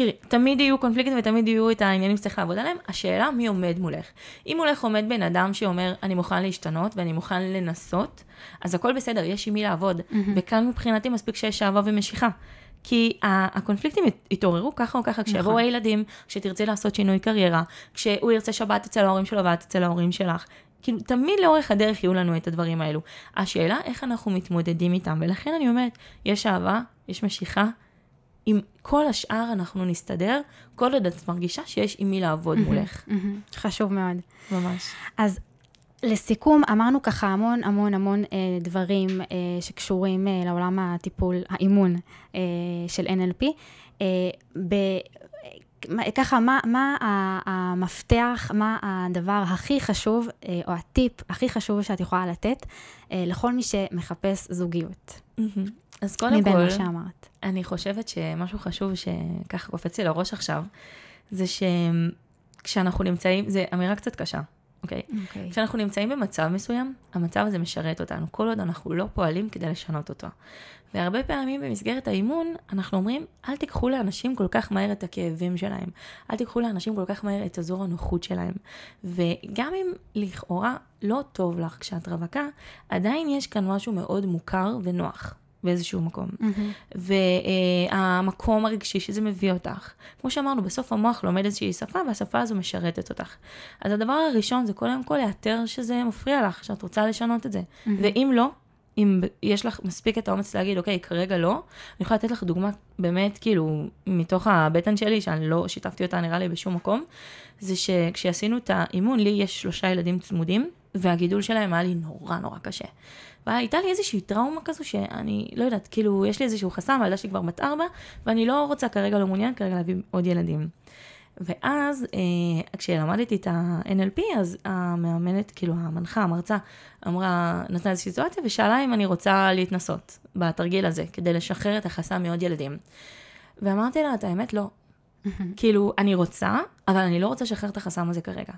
תראי, תמיד יהיו קונפליקטים ותמיד יהיו את העניינים שצריך לעבוד עליהם, השאלה מי עומד מולך. אם מולך עומד בן אדם שאומר, אני מוכן להשתנות ואני מוכן לנסות, אז הכל בסדר, יש עם מי לעבוד. Mm-hmm. וכאן מבחינתי מספיק שיש אהבה ומשיכה. כי הקונפליקטים יתעוררו ככה או ככה, כשיבואו נכון. הילדים, כשתרצי לעשות שינוי קריירה, כשהוא ירצה שבת אצל ההורים שלו ואת אצל ההורים שלך. כאילו, תמיד לאורך הדרך יהיו לנו את הדברים האלו. השאלה, איך אנחנו מתמודדים איתם, ולכן אני אומרת, יש אהבה, יש משיכה, עם כל השאר אנחנו נסתדר, כל עוד את מרגישה שיש עם מי לעבוד mm-hmm, מולך. Mm-hmm, חשוב מאוד. ממש. אז לסיכום, אמרנו ככה המון המון המון אה, דברים אה, שקשורים אה, לעולם הטיפול, האימון אה, של NLP. אה, ב... אה, ככה, מה, מה המפתח, מה הדבר הכי חשוב, אה, או הטיפ הכי חשוב שאת יכולה לתת אה, לכל מי שמחפש זוגיות? Mm-hmm. אז קודם מבין כל, מבין מה שאמרת. אני חושבת שמשהו חשוב שככה קופץ לי לראש עכשיו, זה שכשאנחנו נמצאים, זו אמירה קצת קשה, אוקיי? Okay. אוקיי. כשאנחנו נמצאים במצב מסוים, המצב הזה משרת אותנו, כל עוד אנחנו לא פועלים כדי לשנות אותו. והרבה פעמים במסגרת האימון, אנחנו אומרים, אל תיקחו לאנשים כל כך מהר את הכאבים שלהם, אל תיקחו לאנשים כל כך מהר את אזור הנוחות שלהם. וגם אם לכאורה לא טוב לך כשאת רווקה, עדיין יש כאן משהו מאוד מוכר ונוח. באיזשהו מקום. Mm-hmm. והמקום הרגשי שזה מביא אותך. כמו שאמרנו, בסוף המוח לומד איזושהי שפה, והשפה הזו משרתת אותך. אז הדבר הראשון זה קודם כל לאתר שזה מפריע לך, שאת רוצה לשנות את זה. Mm-hmm. ואם לא, אם יש לך מספיק את האומץ להגיד, אוקיי, כרגע לא, אני יכולה לתת לך דוגמה באמת, כאילו, מתוך הבטן שלי, שאני לא שיתפתי אותה נראה לי בשום מקום, זה שכשעשינו את האימון, לי יש שלושה ילדים צמודים, והגידול שלהם היה לי נורא נורא קשה. והייתה לי איזושהי טראומה כזו שאני לא יודעת, כאילו, יש לי איזשהו חסם, הילדה שלי כבר בת ארבע, ואני לא רוצה כרגע, לא מעוניין כרגע להביא עוד ילדים. ואז אה, כשלמדתי את ה-NLP, אז המאמנת, כאילו המנחה, המרצה, אמרה, נתנה איזושהי סיטואציה ושאלה אם אני רוצה להתנסות בתרגיל הזה, כדי לשחרר את החסם מעוד ילדים. ואמרתי לה, את האמת, לא. *laughs* כאילו, אני רוצה, אבל אני לא רוצה לשחרר את החסם הזה כרגע.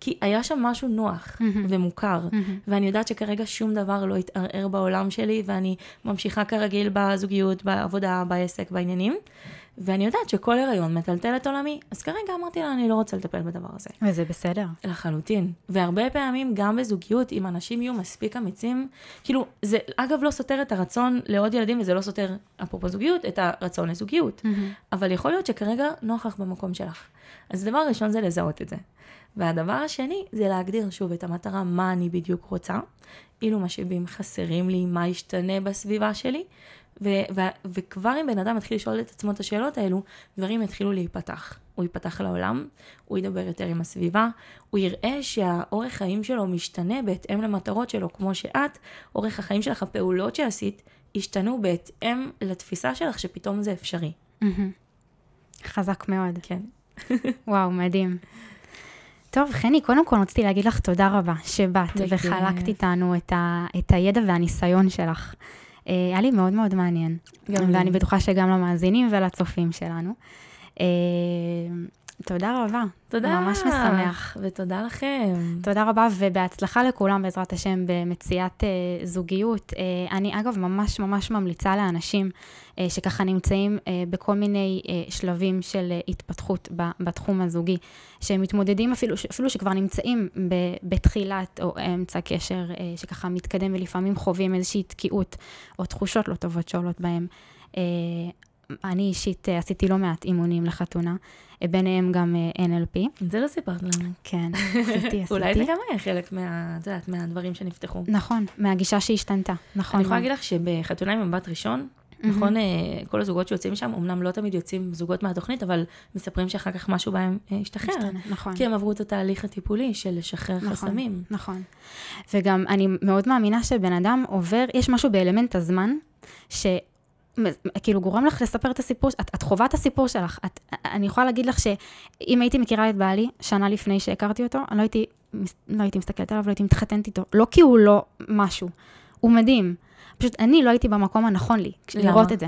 כי היה שם משהו נוח mm-hmm. ומוכר, mm-hmm. ואני יודעת שכרגע שום דבר לא התערער בעולם שלי, ואני ממשיכה כרגיל בזוגיות, בעבודה, בעסק, בעניינים. ואני יודעת שכל הריון מטלטל את עולמי, אז כרגע אמרתי לה, אני לא רוצה לטפל בדבר הזה. וזה בסדר. לחלוטין. והרבה פעמים, גם בזוגיות, אם אנשים יהיו מספיק אמיצים, כאילו, זה אגב לא סותר את הרצון לעוד ילדים, וזה לא סותר, אפרופו זוגיות, את הרצון לזוגיות. Mm-hmm. אבל יכול להיות שכרגע נוח לך במקום שלך. אז הדבר הראשון זה לזהות את זה. והדבר השני זה להגדיר שוב את המטרה, מה אני בדיוק רוצה, אילו משאבים חסרים לי, מה ישתנה בסביבה שלי, ו- ו- וכבר אם בן אדם מתחיל לשאול את עצמו את השאלות האלו, דברים יתחילו להיפתח. הוא ייפתח לעולם, הוא ידבר יותר עם הסביבה, הוא יראה שהאורך חיים שלו משתנה בהתאם למטרות שלו, כמו שאת, אורך החיים שלך, הפעולות שעשית, השתנו בהתאם לתפיסה שלך שפתאום זה אפשרי. חזק מאוד. כן. וואו, מדהים. טוב, חני, קודם כל רציתי להגיד לך תודה רבה שבאת וחלקת איתנו את, ה, את הידע והניסיון שלך. אה, היה לי מאוד מאוד מעניין, ואני לי. בטוחה שגם למאזינים ולצופים שלנו. אה, תודה רבה. תודה. ממש משמח. ותודה לכם. תודה רבה, ובהצלחה לכולם, בעזרת השם, במציאת אה, זוגיות. אה, אני, אגב, ממש ממש ממליצה לאנשים אה, שככה נמצאים אה, בכל מיני אה, שלבים של אה, התפתחות ב, בתחום הזוגי, שמתמודדים אפילו, ש- אפילו שכבר נמצאים ב, בתחילת או אמצע קשר, אה, שככה מתקדם ולפעמים חווים איזושהי תקיעות או תחושות לא טובות שעולות בהם. אה, אני אישית אה, עשיתי לא מעט אימונים לחתונה, אה, ביניהם גם אה, NLP. את זה לא סיפרת לנו. כן, *laughs* עשיתי, עשיתי. אולי זה גם היה חלק מה, את יודעת, מהדברים שנפתחו. נכון, מהגישה שהשתנתה, נכון. אני יכולה להגיד לך שבחתונה עם מבט ראשון, נכון, כל הזוגות שיוצאים שם, אמנם לא תמיד יוצאים זוגות מהתוכנית, אבל מספרים שאחר כך משהו בהם השתחרר. נכון. כי הם עברו את התהליך הטיפולי של לשחרר נכון, חסמים. נכון. וגם אני מאוד מאמינה שבן אדם עובר, יש משהו באלמנט הזמן, כאילו גורם לך לספר את הסיפור, את, את חווה את הסיפור שלך. את, אני יכולה להגיד לך שאם הייתי מכירה את בעלי שנה לפני שהכרתי אותו, אני לא הייתי, לא הייתי מסתכלת עליו, לא הייתי מתחתנת איתו. לא כי הוא לא משהו, הוא מדהים. פשוט אני לא הייתי במקום הנכון לי, למה? לראות את זה.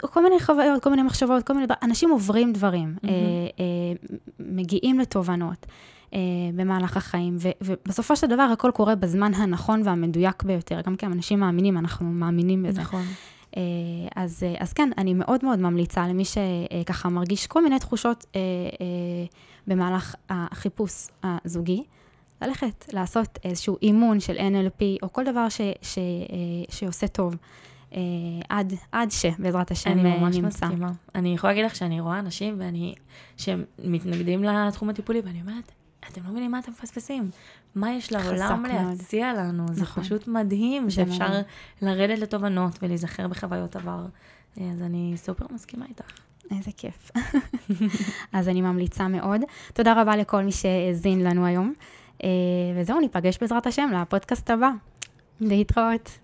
כל מיני חוויות, כל מיני מחשבות, כל מיני דברים. אנשים עוברים דברים, mm-hmm. אה, אה, מגיעים לתובנות אה, במהלך החיים, ו, ובסופו של דבר הכל קורה בזמן הנכון והמדויק ביותר. גם כי אנשים מאמינים, אנחנו מאמינים בזה. נכון. אה, אז, אה, אז כן, אני מאוד מאוד ממליצה למי שככה מרגיש כל מיני תחושות אה, במהלך החיפוש הזוגי, ללכת לעשות איזשהו אימון של NLP או כל דבר ש, ש, ש, שעושה טוב. עד, עד שבעזרת השם אני ממש נמצא. מסכימה. אני יכולה להגיד לך שאני רואה אנשים ואני, שהם מתנגדים לתחום הטיפולי ואני אומרת, אתם לא מבינים מה אתם מפספסים. מה יש לעולם להציע מאוד. לנו? זה נכון. פשוט מדהים שאפשר מאוד. לרדת לתובנות ולהיזכר בחוויות עבר. אז אני סופר מסכימה איתך. איזה כיף. *laughs* אז אני ממליצה מאוד. תודה רבה לכל מי שהאזין לנו היום. אה, וזהו, ניפגש בעזרת השם לפודקאסט הבא. להתראות.